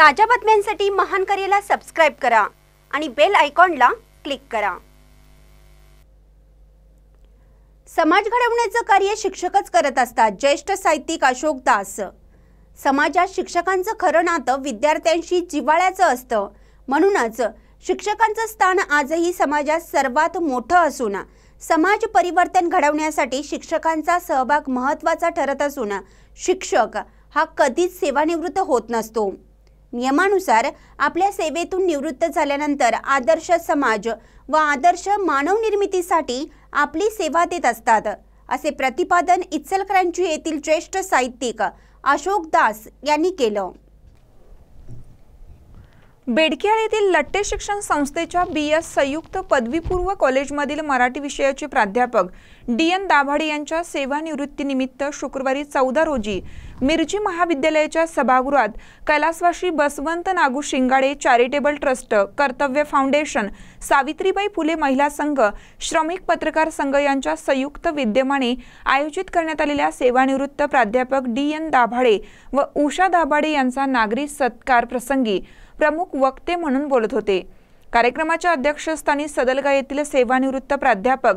ताज्या बातम्यांसाठी महान करेला सबस्क्राईब करा आणि बेल आयकॉनला क्लिक करा समाज घडवण्याचं कार्य शिक्षकच करत असतात ज्येष्ठ साहित्यिक अशोक दास समाजात शिक्षकांचं खरं नातं विद्यार्थ्यांशी जिव्हाळ्याचं असतं म्हणूनच शिक्षकांचं स्थान आजही समाजात सर्वात मोठं असून समाज परिवर्तन घडवण्यासाठी शिक्षकांचा सहभाग महत्त्वाचा ठरत असून शिक्षक हा कधीच सेवानिवृत्त होत नसतो नियमानुसार आपल्या सेवेतून निवृत्त झाल्यानंतर आदर्श समाज व आदर्श मानवनिर्मितीसाठी आपली सेवा देत असतात असे प्रतिपादन इचलकरांची येथील ज्येष्ठ साहित्यिक अशोक दास यांनी केलं बेडकेळ येथील लट्टे शिक्षण संस्थेच्या बी एस संयुक्त पदवीपूर्व कॉलेजमधील मराठी विषयाचे प्राध्यापक डी एन दाभाडे यांच्या सेवानिवृत्तीनिमित्त शुक्रवारी चौदा रोजी मिरची महाविद्यालयाच्या सभागृहात कैलासवाशी Basavant Nagu Shingade charitable trust Kartavya foundation Savitribai Phule महिला संघ श्रमिक पत्रकार संघ यांच्या संयुक्त विद्यमाने आयोजित करण्यात आलेल्या सेवानिवृत्त प्राध्यापक डी एन दाभाडे व उषा दाभाडे यांचा नागरी सत्कार प्रसंगी प्रमुख वक्ते म्हणून बोलत होते कार्यक्रमाच्या अध्यक्षस्थानी सदलगा येथील सेवानिवृत्त प्राध्यापक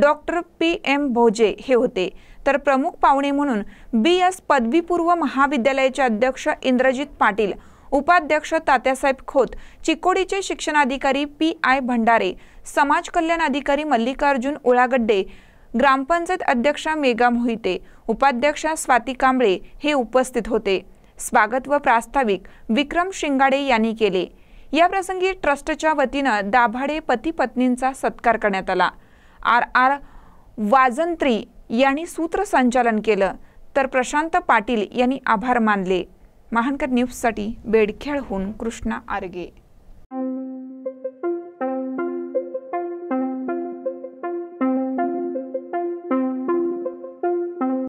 डॉक्टर पी एम भोजे हे होते तर प्रमुख पाहुणे म्हणून बी एस पदवीपूर्व महाविद्यालयाचे अध्यक्ष इंद्रजित पाटील उपाध्यक्ष तात्यासाहेब खोत चिकोडीचे शिक्षणाधिकारी पी आय भंडारे समाज कल्याण अधिकारी मल्लिकार्जुन उळागड्डे ग्रामपंचायत अध्यक्षा मेघा मोहिते उपाध्यक्षा स्वाती कांबळे हे उपस्थित होते स्वागत व प्रास्ताविक विक्रम शिंगाडे यांनी केले या प्रसंगी ट्रस्टच्या वतीनं दाभाडे पती पत्नींचा सत्कार करण्यात आला आर आर वाजंत्री यांनी सूत्रसंचालन केलं तर प्रशांत पाटील यांनी आभार मानले महानकर न्यूजसाठी बेडखेळहून कृष्णा आरगे